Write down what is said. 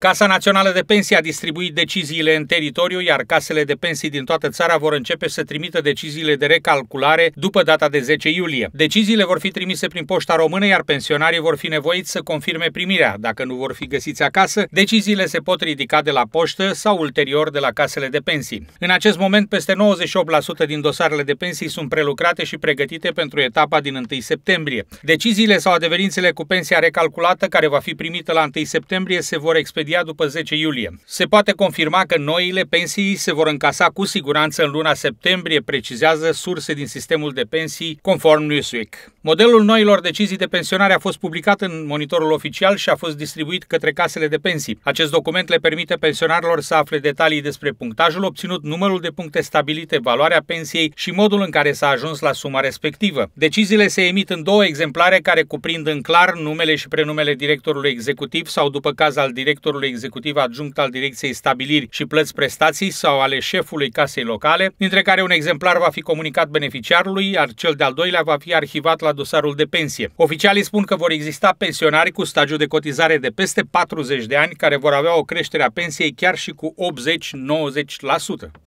Casa Națională de Pensii a distribuit deciziile în teritoriu, iar casele de pensii din toată țara vor începe să trimită deciziile de recalculare după data de 10 iulie. Deciziile vor fi trimise prin poșta română, iar pensionarii vor fi nevoiți să confirme primirea. Dacă nu vor fi găsiți acasă, deciziile se pot ridica de la poștă sau ulterior de la casele de pensii. În acest moment, peste 98% din dosarele de pensii sunt prelucrate și pregătite pentru etapa din 1 septembrie. Deciziile sau adeverințele cu pensia recalculată, care va fi primită la 1 septembrie, se vor expedia imediat după 10 iulie. Se poate confirma că noile pensii se vor încasa cu siguranță în luna septembrie, precizează surse din sistemul de pensii conform Newsweek. Modelul noilor decizii de pensionare a fost publicat în monitorul oficial și a fost distribuit către casele de pensii. Acest document le permite pensionarilor să afle detalii despre punctajul obținut, numărul de puncte stabilite, valoarea pensiei și modul în care s-a ajuns la suma respectivă. Deciziile se emit în două exemplare care cuprind în clar numele și prenumele directorului executiv sau după caz al directorului directorului executiv adjunct al Direcției Stabiliri și Plăți Prestații sau ale șefului casei locale, dintre care un exemplar va fi comunicat beneficiarului, iar cel de-al doilea va fi arhivat la dosarul de pensie. Oficialii spun că vor exista pensionari cu stagiu de cotizare de peste 40 de ani care vor avea o creștere a pensiei chiar și cu 80-90%.